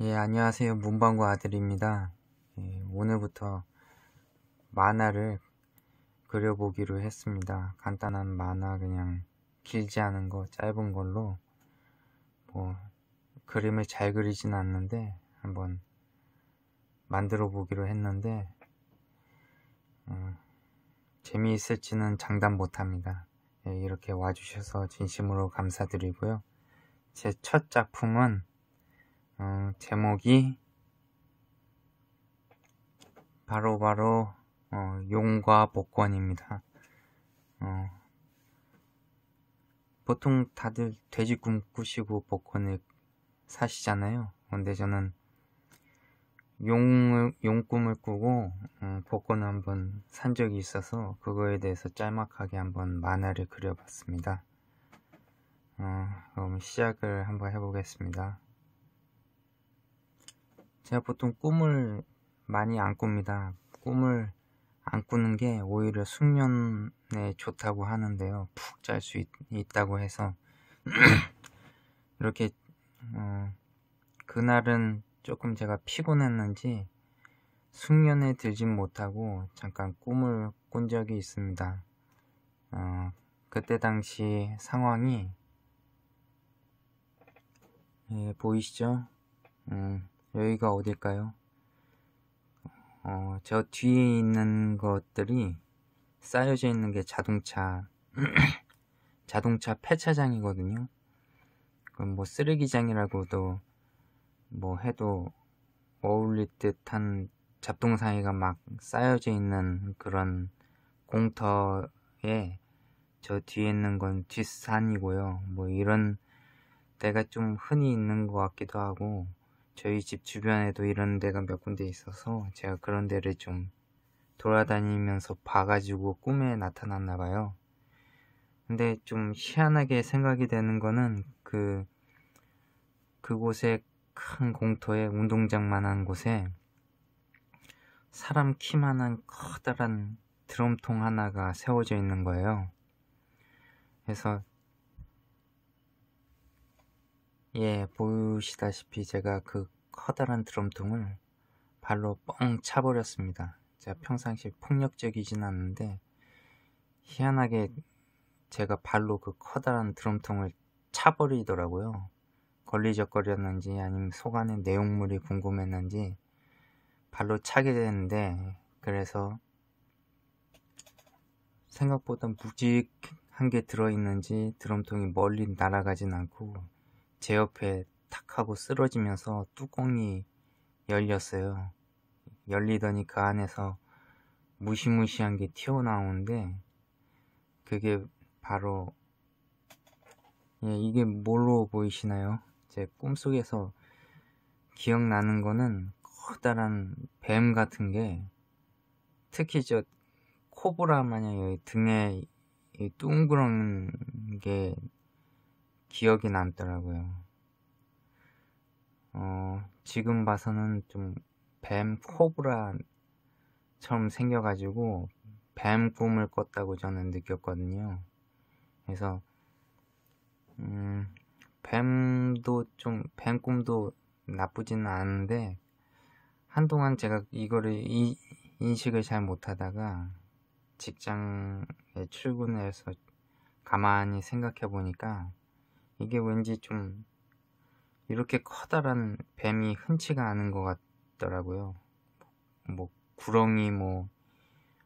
예, 안녕하세요. 문방구 아들입니다. 예, 오늘부터 만화를 그려보기로 했습니다. 간단한 만화 그냥 길지 않은 거 짧은 걸로 뭐 그림을 잘 그리진 않는데 한번 만들어 보기로 했는데 어, 재미있을지는 장담 못합니다. 예, 이렇게 와주셔서 진심으로 감사드리고요. 제 첫 작품은 어, 제목이 바로바로 바로, 어, 용과 복권입니다. 어, 보통 다들 돼지 꿈꾸시고 복권을 사시잖아요. 근데 저는 용을, 용 꿈을 꾸고 어, 복권을 한번 산 적이 있어서 그거에 대해서 짤막하게 한번 만화를 그려봤습니다. 어, 그럼 시작을 한번 해보겠습니다. 제가 보통 꿈을 많이 안 꿉니다. 꿈을 안 꾸는 게 오히려 숙면에 좋다고 하는데요. 푹 잘 수 있다고 해서 이렇게 어, 그날은 조금 제가 피곤했는지 숙면에 들진 못하고 잠깐 꿈을 꾼 적이 있습니다. 어, 그때 당시 상황이 예, 보이시죠? 음. 여기가 어딜까요? 어, 저 뒤에 있는 것들이 쌓여져 있는 게 자동차 자동차 폐차장이거든요. 그럼 뭐 쓰레기장이라고도 뭐 해도 어울릴 듯한 잡동사이가 막 쌓여져 있는 그런 공터에 저 뒤에 있는 건 뒷산이고요. 뭐 이런 데가 좀 흔히 있는 것 같기도 하고 저희 집 주변에도 이런 데가 몇 군데 있어서 제가 그런 데를 좀 돌아다니면서 봐가지고 꿈에 나타났나 봐요. 근데 좀 희한하게 생각이 되는 거는 그 그곳에 큰 공터에 운동장만한 곳에 사람 키만한 커다란 드럼통 하나가 세워져 있는 거예요. 그래서 예, 보시다시피 제가 그 커다란 드럼통을 발로 뻥 차버렸습니다. 제가 평상시 폭력적이진 않는데 희한하게 제가 발로 그 커다란 드럼통을 차버리더라고요. 걸리적거렸는지 아니면 속 안에 내용물이 궁금했는지 발로 차게 되는데 그래서 생각보다 묵직한 게 들어있는지 드럼통이 멀리 날아가진 않고 제 옆에 탁 하고 쓰러지면서 뚜껑이 열렸어요. 열리더니 그 안에서 무시무시한 게 튀어나오는데 그게 바로 예, 이게 뭘로 보이시나요? 제 꿈속에서 기억나는 거는 커다란 뱀 같은 게 특히 저 코브라 마냥 등에 둥그런 게 기억이 남더라고요. 어, 지금 봐서는 좀 뱀 코브라처럼 생겨가지고 뱀 꿈을 꿨다고 저는 느꼈거든요. 그래서 음, 뱀도 좀 뱀 꿈도 나쁘지는 않은데 한동안 제가 이거를 이, 인식을 잘 못하다가 직장에 출근해서 가만히 생각해 보니까 이게 왠지 좀 이렇게 커다란 뱀이 흔치가 않은 것 같더라고요. 뭐 구렁이 뭐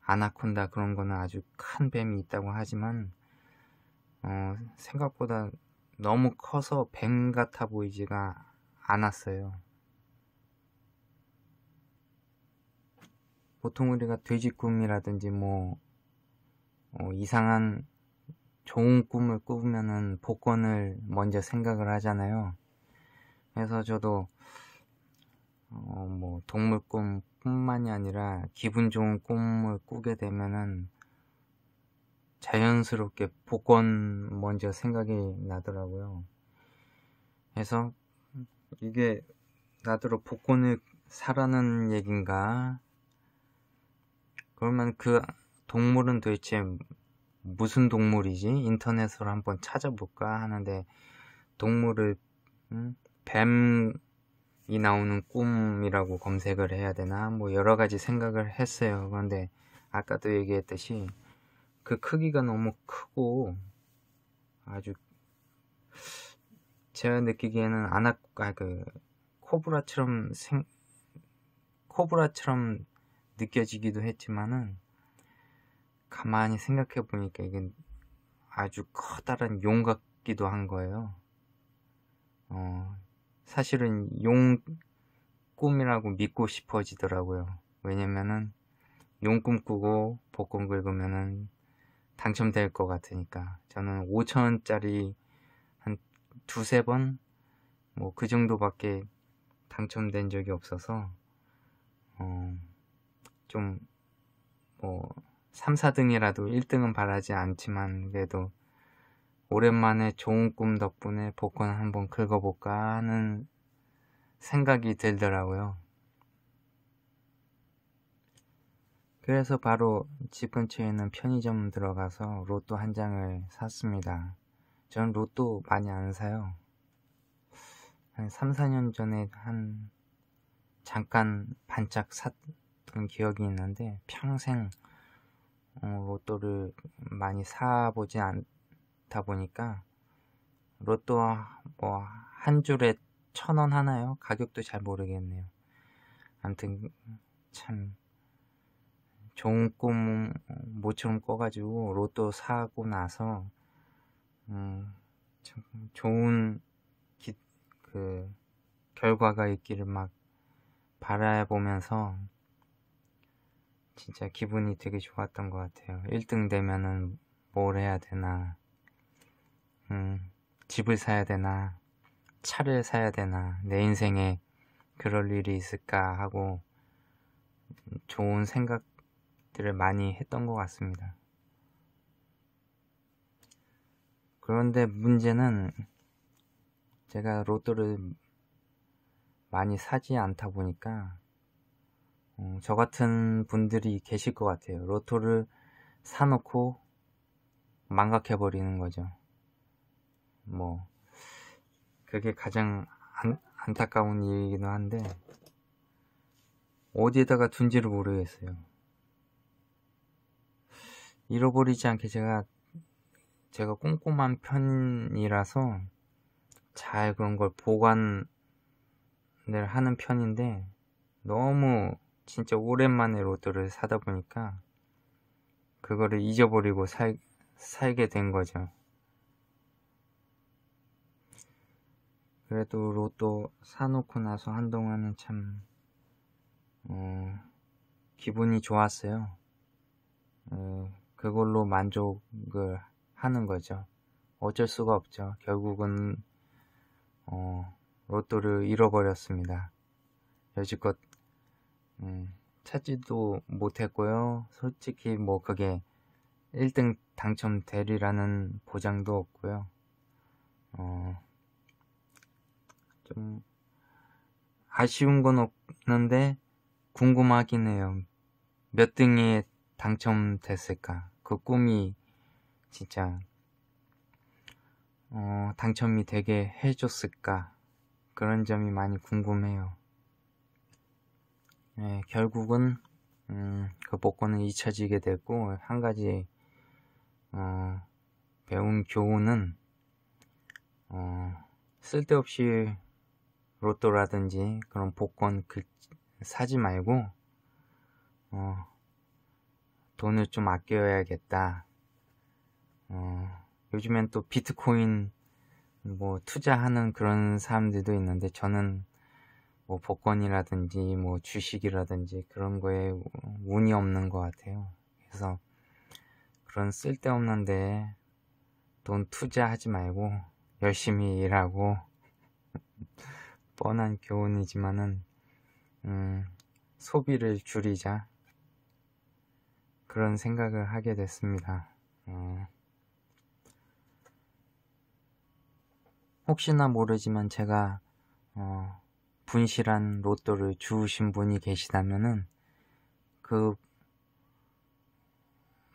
아나콘다 그런 거는 아주 큰 뱀이 있다고 하지만 어, 생각보다 너무 커서 뱀 같아 보이지가 않았어요. 보통 우리가 돼지 꿈이라든지 뭐 어, 이상한 좋은 꿈을 꾸면은 복권을 먼저 생각을 하잖아요. 해서 저도 어, 뭐 동물 꿈뿐만이 아니라 기분 좋은 꿈을 꾸게 되면은 자연스럽게 복권 먼저 생각이 나더라고요. 그래서 이게 나더러 복권을 사라는 얘긴가? 그러면 그 동물은 도대체 무슨 동물이지? 인터넷으로 한번 찾아볼까 하는데 동물을 음? 뱀이 나오는 꿈이라고 검색을 해야 되나 뭐 여러 가지 생각을 했어요. 그런데 아까도 얘기했듯이 그 크기가 너무 크고 아주 제가 느끼기에는 아나 아그 코브라처럼 생 코브라처럼 느껴지기도 했지만은 가만히 생각해 보니까 이게 아주 커다란 용 같기도 한 거예요. 어, 사실은 용꿈이라고 믿고 싶어지더라고요. 왜냐면은 용꿈 꾸고 복권 긁으면은 당첨될 것 같으니까 저는 5천원짜리 한 두세 번 뭐 그 정도밖에 당첨된 적이 없어서 어 좀뭐 3, 4등이라도 1등은 바라지 않지만 그래도 오랜만에 좋은 꿈 덕분에 복권 한번 긁어볼까 하는 생각이 들더라고요. 그래서 바로 집 근처에 있는 편의점 들어가서 로또 한 장을 샀습니다. 전 로또 많이 안 사요. 한 3, 4년 전에 한 잠깐 반짝 샀던 기억이 있는데 평생 어, 로또를 많이 사보지 않, 다 보니까 로또 뭐한 줄에 천 원 하나요? 가격도 잘 모르겠네요. 아무튼 참 좋은 꿈 모처럼 뭐 꿔가지고 로또 사고 나서 음, 참 좋은 기, 그 결과가 있기를 막 바라보면서 진짜 기분이 되게 좋았던 것 같아요. 1등 되면은 뭘 해야 되나 음, 집을 사야 되나, 차를 사야 되나, 내 인생에 그럴 일이 있을까 하고 좋은 생각들을 많이 했던 것 같습니다. 그런데 문제는 제가 로또를 많이 사지 않다 보니까 어, 저 같은 분들이 계실 것 같아요. 로또를 사놓고 망각해버리는 거죠. 뭐 그게 가장 안, 안타까운 일이기는 한데 어디에다가 둔지를 모르겠어요. 잃어버리지 않게 제가 제가 꼼꼼한 편이라서 잘 그런 걸 보관을 하는 편인데 너무 진짜 오랜만에 로또를 사다 보니까 그거를 잊어버리고 살, 살게 된 거죠. 그래도 로또 사놓고 나서 한동안은 참, 어, 기분이 좋았어요. 어, 그걸로 만족을 하는 거죠. 어쩔 수가 없죠. 결국은, 어, 로또를 잃어버렸습니다. 여지껏, 음, 찾지도 못했고요. 솔직히 뭐 그게 1등 당첨대리라는 보장도 없고요. 어, 좀 아쉬운 건 없는데 궁금하긴 해요. 몇 등에 당첨됐을까? 그 꿈이 진짜 어, 당첨이 되게 해줬을까? 그런 점이 많이 궁금해요. 네, 결국은 음, 그 복권은 잊혀지게 되고 한 가지 어, 배운 교훈은 어, 쓸데없이 로또라든지 그런 복권 글, 그 사지 말고 어, 돈을 좀 아껴야겠다. 어, 요즘엔 또 비트코인 뭐 투자하는 그런 사람들도 있는데 저는 뭐 복권이라든지 뭐 주식이라든지 그런 거에 운이 없는 것 같아요. 그래서 그런 쓸데없는데 돈 투자하지 말고 열심히 일하고 뻔한 교훈이지만은 음, 소비를 줄이자 그런 생각을 하게 됐습니다. 어, 혹시나 모르지만 제가 어, 분실한 로또를 주우신 분이 계시다면은 그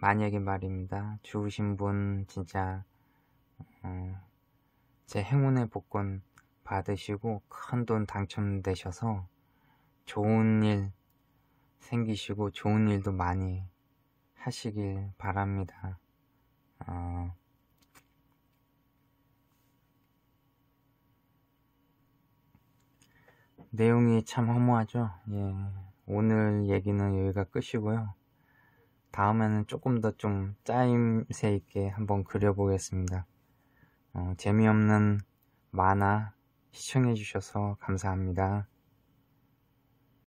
만약에 말입니다. 주우신 분 진짜 어, 제 행운의 복권 받으시고 큰 돈 당첨되셔서 좋은 일 생기시고 좋은 일도 많이 하시길 바랍니다. 어... 내용이 참 허무하죠? 예. 오늘 얘기는 여기가 끝이고요. 다음에는 조금 더 좀 짜임새 있게 한번 그려보겠습니다. 어, 재미없는 만화 시청해주셔서 감사합니다.